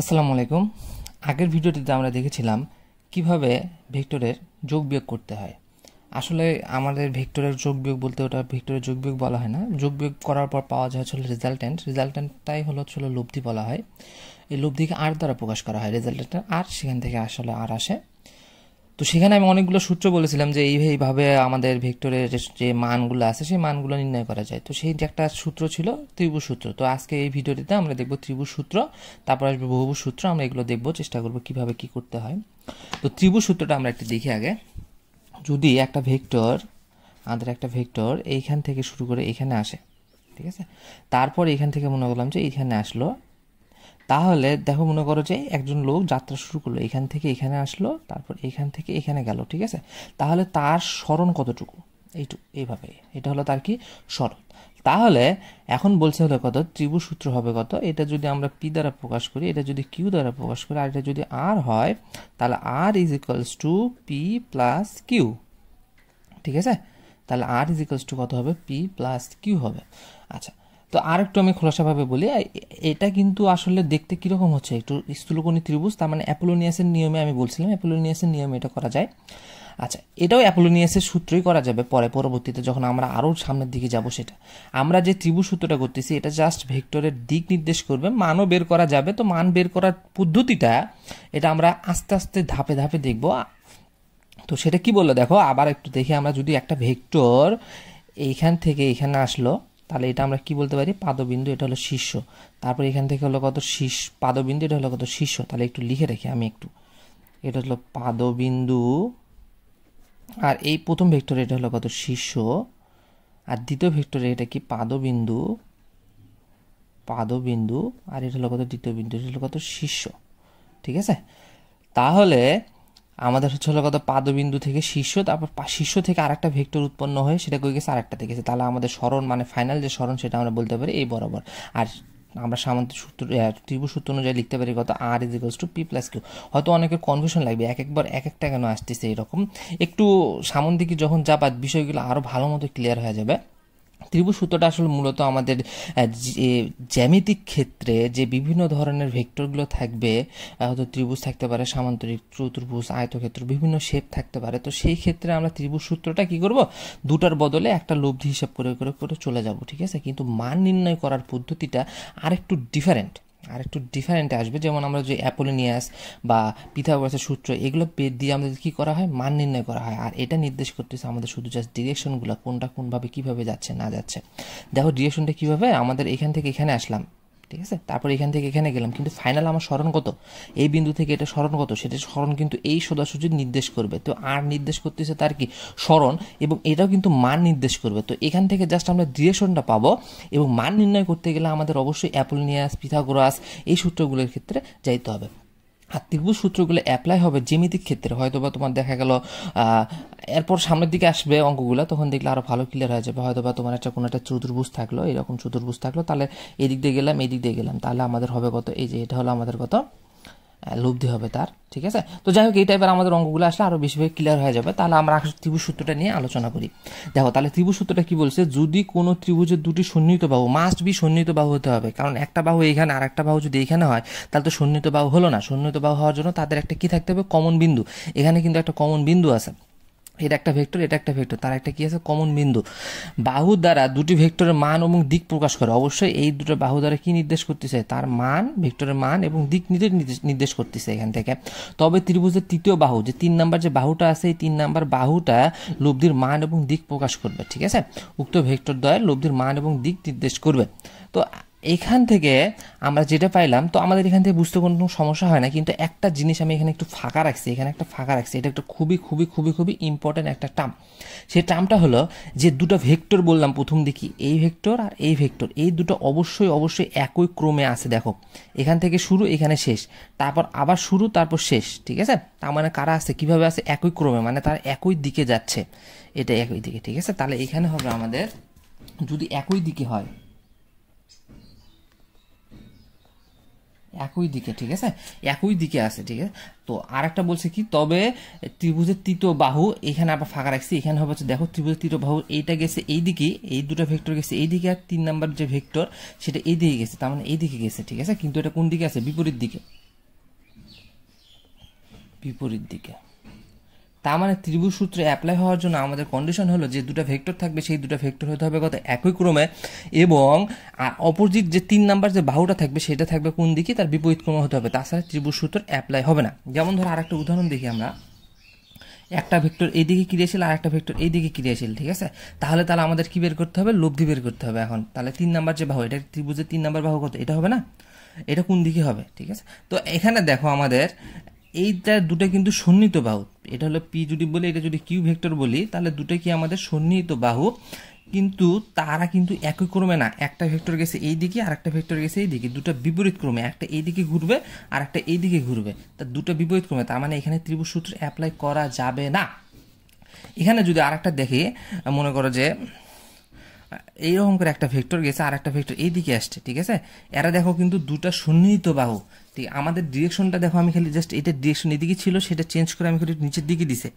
আসসালামু আলাইকুম আগের ভিডিওটিতে আমরা দেখেছিলাম কিভাবে ভেক্টরের যোগ বিয়োগ করতে হয় আসলে আমাদের ভেক্টরের যোগ বিয়োগ বলতে ওটা ভেক্টরের যোগ বিয়োগ বলা হয় না যোগ বিয়োগ করার পর পাওয়া যায় হচ্ছে রেজাল্টেন্ট রেজাল্টেন্টটাই হলো হচ্ছিল লব্ধি বলা হয় এই লব্ধিকে আর দ্বারা প্রকাশ করা হয় রেজাল্টেন্টটা আর সেখান থেকে আসলে আর আসে তো সেখানে আমি অনেকগুলো সূত্র বলেছিলাম যে এইভাবে আমাদের ভেক্টরের যে মানগুলো আছে সেই মানগুলো নির্ণয় করা যায় তো সেই যে একটা সূত্র ছিল ত্রিভুজ সূত্র তো আজকে এই ভিডিওটিতে আমরা দেখব ত্রিভুজ সূত্র তারপর আসবে বহুভুজ সূত্র আমরা এগুলো দেখব চেষ্টা করব কিভাবে কি করতে হয় তো ত্রিভুজ সূত্রটা আমরা একটু দেখি আগে যদি একটা ভেক্টর আমাদের একটা ভেক্টর এইখান থেকে শুরু করে এখানে আসে ঠিক আছে তারপর এখান থেকে মনে করলাম যে এইখানে আসলো তাহলে দেখো মনে করো যে একজন লোক যাত্রা শুরু করলো এখান থেকে এখানে আসলো তারপর এখান থেকে এখানে গেল ঠিক আছে তাহলে তার স্মরণ কতটুকু এইটুকু এইভাবে এটা হলো তার কি স্মরণ তাহলে এখন বলছে হলো কত ত্রিভু সূত্র হবে কত এটা যদি আমরা পি দ্বারা প্রকাশ করি এটা যদি কিউ দ্বারা প্রকাশ করি আর এটা যদি আর হয় তাহলে R is equals to P plus Q ঠিক আছে তাহলে আর ইজ ইকালস টু কত হবে পি প্লাস কিউ হবে আচ্ছা তো আর একটু আমি খোলাসাভাবে বলি এটা কিন্তু আসলে দেখতে কীরকম হচ্ছে একটু স্থূলকণি ত্রিভুজ তার মানে অ্যাপোলোনিয়াসের নিয়মে আমি বলছিলাম অ্যাপোলোনিয়াসের নিয়মে এটা করা যায় আচ্ছা এটাও অ্যাপোলোনিয়াসের সূত্রই করা যাবে পরে পরবর্তীতে যখন আমরা আরও সামনের দিকে যাব সেটা আমরা যে ত্রিভুজ সূত্রটা করতেছি এটা জাস্ট ভেক্টরের দিক নির্দেশ করবে মানও বের করা যাবে তো মান বের করার পদ্ধতিটা এটা আমরা আস্তে আস্তে ধাপে ধাপে দেখব তো সেটা কি বললো দেখো আবার একটু দেখি আমরা যদি একটা ভেক্টর এইখান থেকে এখানে আসলো তাহলে এটা আমরা কি বলতে পারি পাদবিন্দু এটা হলো শীর্ষ তারপর এখান থেকে হলো কত শীর্ষ পাদবিন্দু এটা হলো কত শীর্ষ তাহলে একটু লিখে রাখি আমি একটু এটা হলো পাদবিন্দু আর এই প্রথম ভেক্টরে এটা হলো কত শীর্ষ আর দ্বিতীয় ভেক্টরে এটা কি পাদবিন্দু পাদবিন্দু আর এটা হলো কত দ্বিতীয় বিন্দু এটা হলো কত শীর্ষ ঠিক আছে তাহলে আমাদের হচ্ছে হলো কত পাদবিন্দু থেকে শীর্ষ তারপর শীর্ষ থেকে আরেকটা ভেক্টর উৎপন্ন হয়ে সেটা কই গেছে আরেকটাতে গেছে তাহলে আমাদের স্মরণ মানে ফাইনাল যে স্মরণ সেটা আমরা বলতে পারি এই বরাবর আর আমরা সামান্ত সূত্র ত্রিভু সূত্র অনুযায়ী লিখতে পারি কত R is equals to P plus Q হয়তো অনেকের কনফিউশন লাগবে এক একবার এক একটা কেন আসতেছে এরকম একটু সামন যখন যাবা বিষয়গুলো আরও ভালো মতো ক্লিয়ার হয়ে যাবে ত্রিভুজ সূত্রটা আসলে মূলত আমাদের যে জ্যামিতিক ক্ষেত্রে যে বিভিন্ন ধরনের ভেক্টরগুলো থাকবে হয়তো ত্রিভুজ থাকতে পারে সামান্তরিক চতুর্ভুজ আয়তক্ষেত্র বিভিন্ন শেপ থাকতে পারে তো সেই ক্ষেত্রে আমরা ত্রিভুজ সূত্রটা কি করব দুটার বদলে একটা লব্ধি হিসাব করে করে করে চলে যাব ঠিক আছে কিন্তু মান নির্ণয় করার পদ্ধতিটা আরেকটু ডিফারেন্ট আর একটু ডিফারেন্টে আসবে যেমন আমরা যে অ্যাপোলিনিয়াস বা পিথাগোরাসের সূত্র এগুলো দিয়ে আমাদের কী করা হয় মান নির্ণয় করা হয় আর এটা নির্দেশ করতেছে আমাদের শুধু জাস্ট ডিরেকশনগুলো কোনটা কোনভাবে কীভাবে যাচ্ছে না যাচ্ছে দেখো ডিরেকশনটা কীভাবে আমাদের এখান থেকে এখানে আসলাম ঠিক আছে তারপর এখান থেকে এখানে গেলাম কিন্তু ফাইনাল আমার স্মরণ কত এই বিন্দু থেকে এটা স্মরণ কত সেটা স্মরণ কিন্তু এই সোজাসুজি নির্দেশ করবে তো আর নির্দেশ করতেছে তার কি স্মরণ এবং এটাও কিন্তু মান নির্দেশ করবে তো এখান থেকে জাস্ট আমরা ডিরেকশনটা পাবো এবং মান নির্ণয় করতে গেলে আমাদের অবশ্যই অ্যাপোলিনিয়াস পিথাগোরাস এই সূত্রগুলোর ক্ষেত্রে যাইতে হবে আর ত্রিভুজ সূত্রগুলো অ্যাপ্লাই হবে জ্যামিতিক ক্ষেত্রে হয়তো বা তোমার দেখা গেল এরপর সামনের দিকে আসবে অঙ্কগুলো তখন দেখলে আরও ভালো ক্লিয়ার হয়ে যাবে হয়তো বা তোমার একটা কোনো একটা চতুর্ভুজ থাকলো এরকম চতুর্ভুজ থাকলো তাহলে এদিক দিয়ে গেলাম এদিক দিয়ে গেলাম তাহলে আমাদের হবে কত এই যে এটা হলো আমাদের কত লব্ধি হবে তার ঠিক আছে তো যাই হোক এই টাইপের আমাদের অঙ্গগুলো আসলে আরও বেশিভাবে ক্লিয়ার হয়ে যাবে তাহলে আমরা ত্রিভুজ সূত্রটা নিয়ে আলোচনা করি দেখো তাহলে ত্রিভুজ সূত্রটা কি বলছে যদি কোনো ত্রিভুজের দুটি সন্নিহিত বাহু মাস্ট বি সন্নিহিত বাহু হতে হবে কারণ একটা বাহু এইখানে আর একটা বাহু যদি এখানে হয় তাহলে তো সন্নিহিত বাহু হলো না সন্নিহিত বাহু হওয়ার জন্য তাদের একটা কি থাকতে হবে কমন বিন্দু এখানে কিন্তু একটা কমন বিন্দু আছে এটা একটা ভেক্টর এটা একটা ভেক্টর তার একটা কি আছে কমন বিন্দু বাহু দ্বারা দুটি ভেক্টরের মান এবং দিক প্রকাশ করে অবশ্যই এই দুটো বাহু দ্বারা কি নির্দেশ করতেছে তার মান ভেক্টরের মান এবং দিক নির্দেশ করতেছে এখান থেকে তবে ত্রিভুজের তৃতীয় বাহু যে তিন নাম্বার যে বাহুটা আছে এই তিন নাম্বার বাহুটা লব্ধির মান এবং দিক প্রকাশ করবে ঠিক আছে উক্ত ভেক্টর দ্বয়ের লব্ধির মান এবং দিক নির্দেশ করবে তো এখান থেকে আমরা যেটা পাইলাম তো আমাদের এখান থেকে বুঝতে কোনো সমস্যা হয় না কিন্তু একটা জিনিস আমি এখানে একটু ফাঁকা রাখছি এখানে একটা ফাঁকা রাখছি এটা একটা খুবই খুবই খুবই খুবই ইম্পর্ট্যান্ট একটা টার্ম সেই টার্মটা হলো যে দুটো ভেক্টর বললাম প্রথম দেখি এই ভেক্টর আর এই ভেক্টর এই দুটো অবশ্যই অবশ্যই একই ক্রমে আছে দেখো এখান থেকে শুরু এখানে শেষ তারপর আবার শুরু তারপর শেষ ঠিক আছে তার মানে কারা আছে কিভাবে আছে একই ক্রমে মানে তার একই দিকে যাচ্ছে এটা একই দিকে ঠিক আছে তাহলে এখানে হবে আমাদের যদি একই দিকে হয় একই দিকে ঠিক আছে একই দিকে আছে ঠিক আছে তো আর একটা বলছে কি তবে ত্রিভুজের তৃতীয় বাহু এখানে আবার ফাঁকা রাখছি এখানে হবে হচ্ছে দেখো ত্রিভুজের তৃতীয় বাহু এইটা গেছে এই দিকে এই দুটো ভেক্টর গেছে এই দিকে আর তিন নাম্বার যে ভেক্টর সেটা এই দিকে গেছে তার মানে এই দিকে গেছে ঠিক আছে কিন্তু এটা কোন দিকে আছে বিপরীত দিকে বিপরীত দিকে তার মানে ত্রিভুজ সূত্রে অ্যাপ্লাই হওয়ার জন্য আমাদের কন্ডিশন হলো যে দুটা ভেক্টর থাকবে সেই দুটা ভেক্টর হতে হবে কত একই ক্রমে এবং অপোজিট যে তিন নাম্বার যে বাহুটা থাকবে সেটা থাকবে কোন দিকে তার বিপরীত ক্রমে হতে হবে তাছাড়া ত্রিভুজ সূত্র অ্যাপ্লাই হবে না যেমন ধরো আরেকটা উদাহরণ দেখি আমরা একটা ভেক্টর এইদিকে ক্রিয়াশীল আর একটা ভেক্টর এইদিকে ক্রিয়াশীল ঠিক আছে তাহলে তাহলে আমাদের কী বের করতে হবে লব্ধি বের করতে হবে এখন তাহলে তিন নাম্বার যে বাহু এটা ত্রিভুজের তিন নাম্বার বাহু কত এটা হবে না এটা কোন দিকে হবে ঠিক আছে তো এখানে দেখো আমাদের এইটা দুটা কিন্তু সন্নিহিত বাহু এটা হলো পি যদি বলি এটা যদি কিউ ভেক্টর বলি তাহলে দুটা কি আমাদের সন্নিহিত বাহু কিন্তু তারা কিন্তু একই ক্রমে না একটা ভেক্টর গেছে এই দিকে আর একটা ভেক্টর গেছে এই দিকে দুটো বিপরীত ক্রমে একটা এই দিকে ঘুরবে আর একটা এই দিকে ঘুরবে তা দুটো বিপরীত ক্রমে তার মানে এখানে ত্রিভুজ সূত্র অ্যাপ্লাই করা যাবে না এখানে যদি আর একটা দেখি মনে করো যে এইরকম করে একটা ভেক্টর গেছে আর একটা ভেক্টর এই দিকে আসছে ঠিক আছে এরা দেখো কিন্তু দুটা সন্নিহিত বাহু তো আমাদের ডিরেকশনটা দেখো আমি খালি জাস্ট এটা ডিরেকশন এদিকে ছিল সেটা চেঞ্জ করে আমি খালি নিচের দিকে দিছে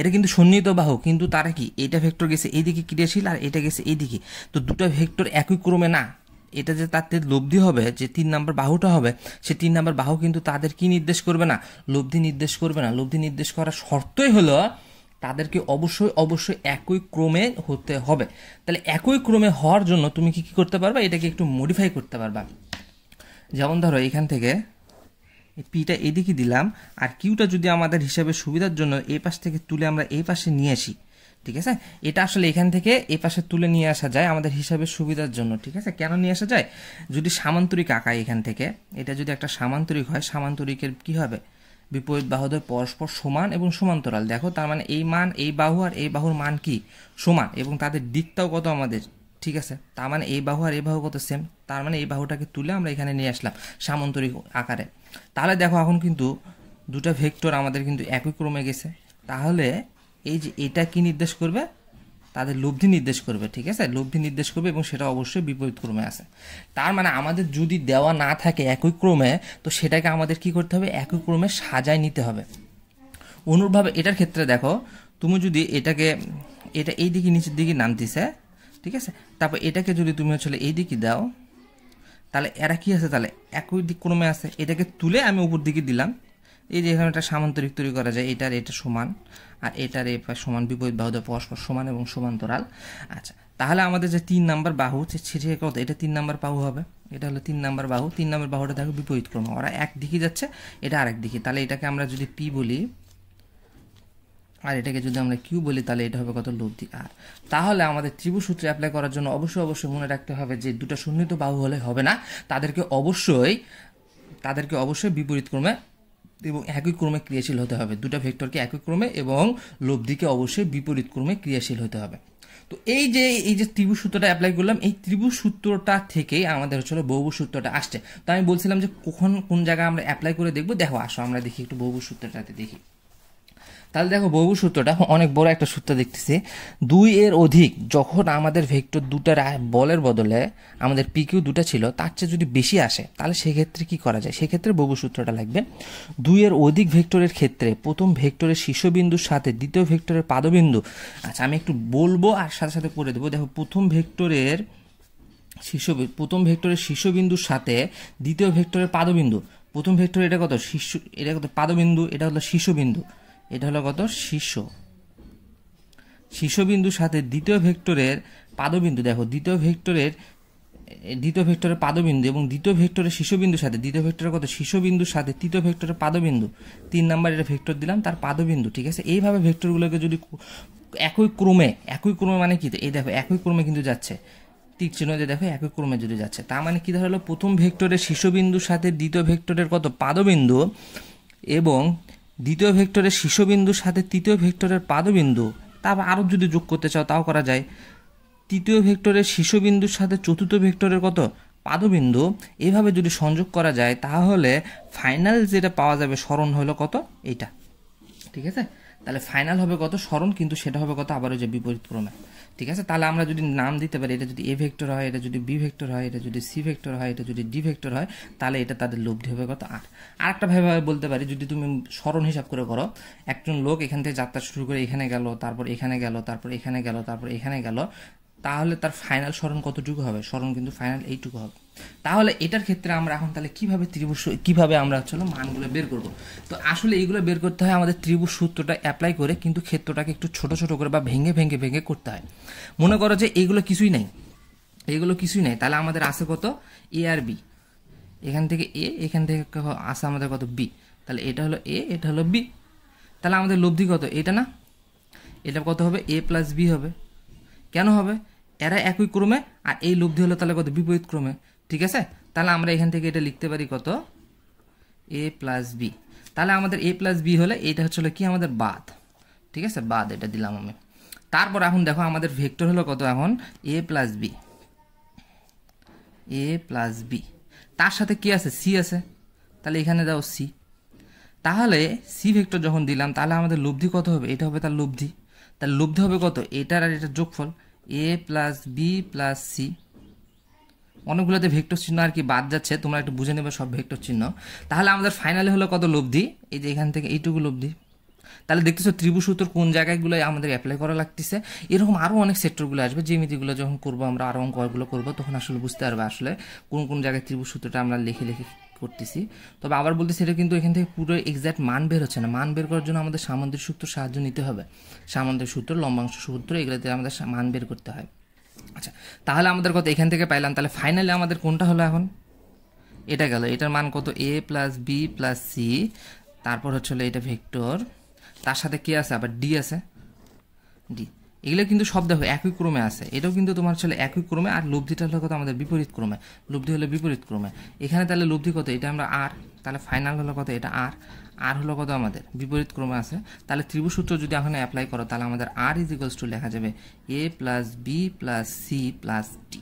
এটা কিন্তু সন্নিহিত বাহু কিন্তু তারা কি এটা ভেক্টর গেছে এইদিকে ক্রিয়াশীল আর এটা গেছে এইদিকে তো দুটো ভেক্টর একই ক্রমে না এটা যে থেকে লব্ধি হবে যে তিন নাম্বার বাহুটা হবে সে তিন নাম্বার বাহু কিন্তু তাদের কি নির্দেশ করবে না লব্ধি নির্দেশ করবে না লব্ধি নির্দেশ করার শর্তই হলো তাদেরকে অবশ্যই অবশ্যই একই ক্রমে হতে হবে তাহলে একই ক্রমে হওয়ার জন্য তুমি কি করতে পারবা এটাকে একটু মডিফাই করতে পারবা যেমন ধরো এখান থেকে পিটা এদিকে দিলাম আর কিউটা যদি আমাদের হিসাবে সুবিধার জন্য এই পাশ থেকে তুলে আমরা এই পাশে নিয়ে আসি ঠিক আছে এটা আসলে এখান থেকে এ পাশে তুলে নিয়ে আসা যায় আমাদের হিসাবে সুবিধার জন্য ঠিক আছে কেন নিয়ে আসা যায় যদি সামান্তরিক আঁকায় এখান থেকে এটা যদি একটা সামান্তরিক হয় সামান্তরিকের কি হবে বিপরীত বাহুদের পরস্পর সমান এবং সমান্তরাল দেখো তার মানে এই মান এই বাহু আর এই বাহুর মান কি সমান এবং তাদের দিকটাও কত আমাদের ঠিক আছে তার মানে এই বাহু আর এই বাহু কত সেম তার মানে এই বাহুটাকে তুলে আমরা এখানে নিয়ে আসলাম সামন্তরিক আকারে তাহলে দেখো এখন কিন্তু দুটা ভেক্টর আমাদের কিন্তু একই ক্রমে গেছে তাহলে এই যে এটা কি নির্দেশ করবে তাদের লব্ধি নির্দেশ করবে ঠিক আছে লব্ধি নির্দেশ করবে এবং সেটা অবশ্যই বিপরীত ক্রমে আছে তার মানে আমাদের যদি দেওয়া না থাকে একই ক্রমে তো সেটাকে আমাদের কি করতে হবে একই ক্রমে সাজায় নিতে হবে অনুরভাবে এটার ক্ষেত্রে দেখো তুমি যদি এটাকে এটা এই দিকে নিচের দিকে নামতেছে ঠিক আছে তারপর এটাকে যদি তুমি হচ্ছে এই দিকে দাও তাহলে এরা কী আছে তাহলে একই দিক ক্রমে আছে এটাকে তুলে আমি উপর দিকে দিলাম এই যে এখানে একটা সামান্তরিক তৈরি করা যায় এটার এটা সমান আর এটার এ সমান বিপরীত বাহু পরস্পর সমান এবং সমান্তরাল আচ্ছা তাহলে আমাদের যে তিন নাম্বার বাহু ছেড়ে কত এটা তিন নাম্বার বাহু হবে এটা হলো তিন নাম্বার বাহু তিন নাম্বার বাহুটা থাকবে বিপরীত ক্রম ওরা এক যাচ্ছে এটা আরেক দিকে তাহলে এটাকে আমরা যদি পি বলি আর এটাকে যদি আমরা কিউ বলি তাহলে এটা হবে কত লব্ধি আর তাহলে আমাদের ত্রিভু সূত্রে অ্যাপ্লাই করার জন্য অবশ্যই অবশ্যই মনে রাখতে হবে যে দুটো তো বাহু হলে হবে না তাদেরকে অবশ্যই তাদেরকে অবশ্যই বিপরীত ক্রমে এবং একই ক্রমে ক্রিয়াশীল হতে হবে দুটো ভেক্টরকে একই ক্রমে এবং লব্ধিকে অবশ্যই বিপরীত ক্রমে ক্রিয়াশীল হতে হবে তো এই যে এই যে ত্রিভুজ সূত্রটা অ্যাপ্লাই করলাম এই ত্রিভুজ সূত্রটা থেকে আমাদের হচ্ছে বহু সূত্রটা আসছে তো আমি বলছিলাম যে কখন কোন জায়গায় আমরা অ্যাপ্লাই করে দেখবো দেখো আসো আমরা দেখি একটু বহু সূত্রটাতে দেখি তাহলে দেখো বহু সূত্রটা অনেক বড় একটা সূত্র দেখতেছি দুই এর অধিক যখন আমাদের ভেক্টর দুটার বলের বদলে আমাদের পিকিউ দুটা ছিল তার চেয়ে যদি বেশি আসে তাহলে সেক্ষেত্রে কি করা যায় সেক্ষেত্রে বহু সূত্রটা লাগবে দুই এর অধিক ভেক্টরের ক্ষেত্রে প্রথম ভেক্টরের শীর্ষবিন্দুর সাথে দ্বিতীয় ভেক্টরের পাদবিন্দু আচ্ছা আমি একটু বলবো আর সাথে সাথে করে দেবো দেখো প্রথম ভেক্টরের শীর্ষ প্রথম ভেক্টরের শীর্ষবিন্দুর সাথে দ্বিতীয় ভেক্টরের পাদবিন্দু প্রথম ভেক্টর এটা কত শীর্ষ এটা কত পাদবিন্দু এটা হলো শীর্ষবিন্দু এটা হলো কত শীর্ষ শীর্ষবিন্দুর সাথে দ্বিতীয় ভেক্টরের পাদবিন্দু দেখো দ্বিতীয় ভেক্টরের দ্বিতীয় ভেক্টরের পাদবিন্দু এবং দ্বিতীয় ভেক্টরের শীর্ষবিন্দুর সাথে দ্বিতীয় ভেক্টরের কত শীর্ষবিন্দুর সাথে তৃতীয় ভেক্টরের পাদবিন্দু তিন নাম্বার এটা ভেক্টর দিলাম তার পাদবিন্দু ঠিক আছে এইভাবে ভেক্টরগুলোকে যদি একই ক্রমে একই ক্রমে মানে কি এই দেখো একই ক্রমে কিন্তু যাচ্ছে তীর চিহ্ন যে দেখো একই ক্রমে যদি যাচ্ছে তার মানে কি ধরলো প্রথম ভেক্টরের শীর্ষবিন্দুর সাথে দ্বিতীয় ভেক্টরের কত পাদবিন্দু এবং দ্বিতীয় ভেক্টরের শীর্ষবিন্দুর সাথে তৃতীয় ভেক্টরের পাদবিন্দু তা আরও যদি যোগ করতে চাও তাও করা যায় তৃতীয় ভেক্টরের শীর্ষবিন্দুর সাথে চতুর্থ ভেক্টরের কত পাদবিন্দু এভাবে যদি সংযোগ করা যায় তাহলে ফাইনাল যেটা পাওয়া যাবে স্মরণ হলো কত এইটা ঠিক আছে তাহলে ফাইনাল হবে কত স্মরণ কিন্তু সেটা হবে কত আবার ওই যে বিপরীত ক্রমে ঠিক আছে তাহলে আমরা যদি নাম দিতে পারি এটা যদি এ ভেক্টর হয় এটা যদি বি ভেক্টর হয় এটা যদি সি ভেক্টর হয় এটা যদি ডি ভেক্টর হয় তাহলে এটা তাদের লব্ধি হবে কত আট আরেকটা ভাবে বলতে পারি যদি তুমি স্মরণ হিসাব করে করো একজন লোক এখান থেকে যাত্রা শুরু করে এখানে গেল তারপর এখানে গেল তারপর এখানে গেল তারপর এখানে গেল তাহলে তার ফাইনাল স্মরণ কতটুকু হবে স্মরণ কিন্তু ফাইনাল এইটুকু হবে তাহলে এটার ক্ষেত্রে আমরা এখন তাহলে কীভাবে ত্রিভুজ কীভাবে আমরা চলো মানগুলো বের করব তো আসলে এইগুলো বের করতে হয় আমাদের ত্রিভুজ সূত্রটা অ্যাপ্লাই করে কিন্তু ক্ষেত্রটাকে একটু ছোট ছোট করে বা ভেঙে ভেঙে ভেঙে করতে হয় মনে করো যে এইগুলো কিছুই নাই এগুলো কিছুই নাই তাহলে আমাদের আছে কত এ আর বি এখান থেকে এ এখান থেকে আসে আমাদের কত বি তাহলে এটা হলো এ এটা হলো বি তাহলে আমাদের লব্ধি কত এটা না এটা কত হবে এ প্লাস বি হবে কেন হবে এরা একই ক্রমে আর এই লব্ধি হলো তাহলে কত বিপরীত ক্রমে ঠিক আছে তাহলে আমরা এখান থেকে এটা লিখতে পারি কত এ প্লাস বি তাহলে আমাদের এ প্লাস বি হলে এটা হচ্ছে কি আমাদের বাদ ঠিক আছে বাদ এটা দিলাম আমি তারপর এখন দেখো আমাদের ভেক্টর হলো কত এখন A plus B A plus B তার সাথে কি আছে সি আছে তাহলে এখানে দাও সি তাহলে সি ভেক্টর যখন দিলাম তাহলে আমাদের লব্ধি কত হবে এটা হবে তার লব্ধি তার লব্ধি হবে কত এটার আর এটার যোগফল A plus B plus C অনেকগুলোতে ভেক্টর চিহ্ন আর কি বাদ যাচ্ছে তোমরা একটু বুঝে নেবে সব ভেক্টর চিহ্ন তাহলে আমাদের ফাইনালে হলো কত লব্ধি এই যে এখান থেকে এইটুকু লব্ধি তাহলে দেখতেছো ত্রিভুজ সূত্র কোন জায়গাগুলো আমাদের অ্যাপ্লাই করা লাগতেছে এরকম আরও অনেক সেক্টরগুলো আসবে যে যেমিতিগুলো যখন করবো আমরা আরও অঙ্কগুলো করবো তখন আসলে বুঝতে পারবো আসলে কোন কোন জায়গায় ত্রিভুজ সূত্রটা আমরা লিখে লিখে করতেছি তবে আবার বলতে সেটা কিন্তু এখান থেকে পুরো এক্স্যাক্ট মান বের হচ্ছে না মান বের করার জন্য আমাদের সামান্তরিক সূত্র সাহায্য নিতে হবে সামান্তরিক সূত্র লম্বাংশ সূত্র এগুলোতে আমাদের মান বের করতে হয় আচ্ছা তাহলে আমাদের কত এখান থেকে পাইলাম তাহলে ফাইনালি আমাদের কোনটা হলো এখন এটা গেল এটার মান কত A plus B plus C তারপর হচ্ছে এটা ভেক্টর তার সাথে কে আছে আবার ডি আছে ডি এগুলো কিন্তু সব দেখো একই ক্রমে আছে এটাও কিন্তু তোমার চলে একই ক্রমে আর লব্ধিটা হলো কত আমাদের বিপরীত ক্রমে লব্ধি হলো বিপরীত ক্রমে এখানে তাহলে লব্ধি কত এটা আমরা আর তাহলে ফাইনাল হলো কত এটা আর আর হলো কত আমাদের বিপরীত ক্রমে আছে তাহলে ত্রিভুজ সূত্র যদি এখন অ্যাপ্লাই করো তাহলে আমাদের আর ইজ ইকুয়ালস টু লেখা যাবে A plus B plus C plus D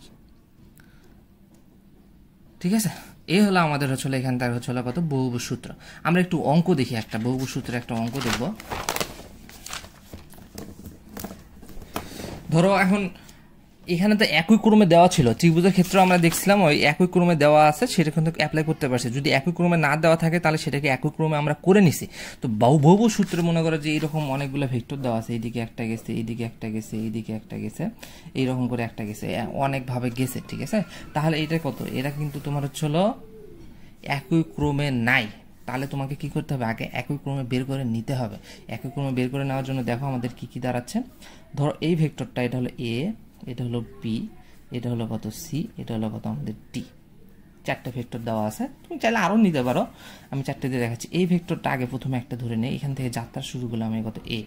ঠিক আছে এই হলো আমাদের হচ্ছে এখানকার হচ্ছে কত বহুবু সূত্র আমরা একটু অঙ্ক দেখি একটা বহুবু সূত্রের একটা অঙ্ক দেখবো ধরো এখন এখানে তো একই ক্রমে দেওয়া ছিল ত্রিভুজের ক্ষেত্রে আমরা দেখছিলাম ওই একই ক্রমে দেওয়া আছে সেটা কিন্তু অ্যাপ্লাই করতে পারছে যদি একই ক্রমে না দেওয়া থাকে তাহলে সেটাকে একই ক্রমে আমরা করে নিছি তো বহু সূত্রে মনে করো যে এরকম অনেকগুলো ভেক্টর দেওয়া আছে এইদিকে একটা গেছে এইদিকে একটা গেছে এইদিকে একটা গেছে এইরকম করে একটা গেছে অনেকভাবে গেছে ঠিক আছে তাহলে এটা কত এটা কিন্তু তোমার হচ্ছে একই ক্রমে নাই তাহলে তোমাকে কি করতে হবে আগে একই ক্রমে বের করে নিতে হবে একই ক্রমে বের করে নেওয়ার জন্য দেখো আমাদের কি কি দাঁড়াচ্ছে ধরো এই ভেক্টরটা এটা হলো এ এটা হলো বি এটা হলো কত সি এটা হলো কত আমাদের ডি চারটে ভেক্টর দেওয়া আছে তুমি চাইলে আরও নিতে পারো আমি চারটে দিয়ে দেখাচ্ছি এই ভেক্টরটা আগে প্রথমে একটা ধরে নেই এখান থেকে যাত্রা শুরু করলাম আমি কত এ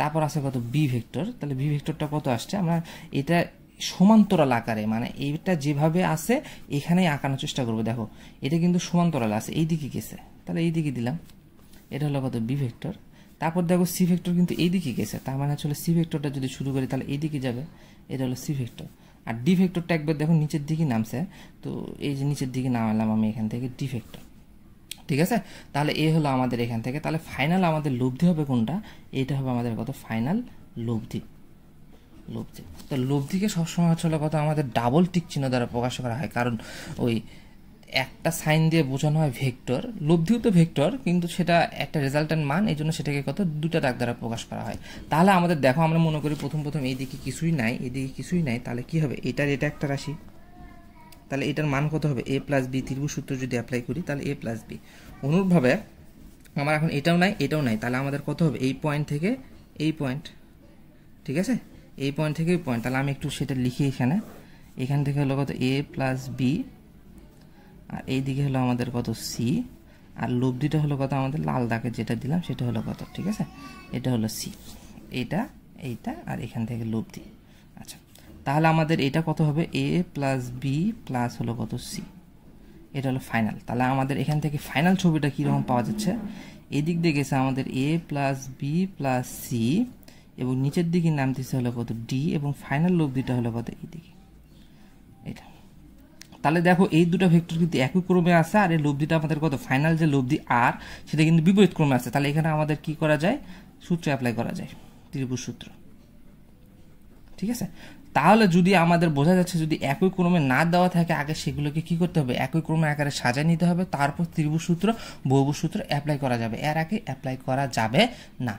তারপর আছে কত বি ভেক্টর তাহলে বি ভেক্টরটা কত আসছে আমরা এটা সমান্তরাল আকারে মানে এইটা যেভাবে আছে এখানেই আঁকানোর চেষ্টা করবো দেখো এটা কিন্তু সমান্তরাল আছে এই দিকে গেছে তাহলে এই দিকে দিলাম এটা হলো কত বি ভেক্টর তারপর দেখো সি ভেক্টর কিন্তু এই দিকে গেছে তার মানে আসলে সি ভেক্টরটা যদি শুরু করি তাহলে এই দিকে যাবে এটা হলো সি ভেক্টর আর ডি ভেক্টরটা একবার দেখো নিচের দিকে নামছে তো এই যে নিচের দিকে নামালাম আমি এখান থেকে ডি ভেক্টর ঠিক আছে তাহলে এ হলো আমাদের এখান থেকে তাহলে ফাইনাল আমাদের লব্ধি হবে কোনটা এটা হবে আমাদের কত ফাইনাল লব্ধি লব্ধি তো লব্ধিকে সবসময় আসলে কথা আমাদের ডাবল টিক চিহ্ন দ্বারা প্রকাশ করা হয় কারণ ওই একটা সাইন দিয়ে বোঝানো হয় ভেক্টর লব্ধিও তো ভেক্টর কিন্তু সেটা একটা রেজাল্টেন্ট মান এই জন্য সেটাকে কত দুটা দাগ দ্বারা প্রকাশ করা হয় তাহলে আমাদের দেখো আমরা মনে করি প্রথম প্রথম এইদিকে কিছুই নাই এদিকে কিছুই নাই তাহলে কি হবে এটার এটা একটা রাশি তাহলে এটার মান কত হবে এ প্লাস বি ত্রিভুজ সূত্র যদি অ্যাপ্লাই করি তাহলে এ প্লাস বি অনুরূপভাবে আমার এখন এটাও নাই এটাও নাই তাহলে আমাদের কত হবে এই পয়েন্ট থেকে এই পয়েন্ট ঠিক আছে এই পয়েন্ট থেকে ওই পয়েন্ট তাহলে আমি একটু সেটা লিখি এখানে এখান থেকে হলো কত এ প্লাস বি আর এই দিকে হলো আমাদের কত সি আর লোভ হলো কত আমাদের লাল দাগে যেটা দিলাম সেটা হলো কত ঠিক আছে এটা হলো সি এটা এইটা আর এখান থেকে লোভ আচ্ছা তাহলে আমাদের এটা কত হবে এ প্লাস বি প্লাস হলো কত সি এটা হলো ফাইনাল তাহলে আমাদের এখান থেকে ফাইনাল ছবিটা কীরকম পাওয়া যাচ্ছে এদিক দিয়ে গেছে আমাদের A plus B plus C এবং নিচের দিকে নামতেছে হলো কত ডি এবং ফাইনাল লোভ দুইটা হলো কত এই দিকে এটা তাহলে দেখো এই দুটো ভেক্টর কিন্তু একই ক্রমে আছে আর এই লব্ধিটা আমাদের কত ফাইনাল যে লব্ধি আর সেটা কিন্তু বিপরীত ক্রমে আছে তাহলে এখানে আমাদের কি করা যায় সূত্র অ্যাপ্লাই করা যায় ত্রিভুজ সূত্র ঠিক আছে তাহলে যদি আমাদের বোঝা যাচ্ছে যদি একই ক্রমে না দেওয়া থাকে আগে সেগুলোকে কি করতে হবে একই ক্রমে আকারে সাজায় নিতে হবে তারপর ত্রিভুজ সূত্র বহু সূত্র অ্যাপ্লাই করা যাবে এর আগে অ্যাপ্লাই করা যাবে না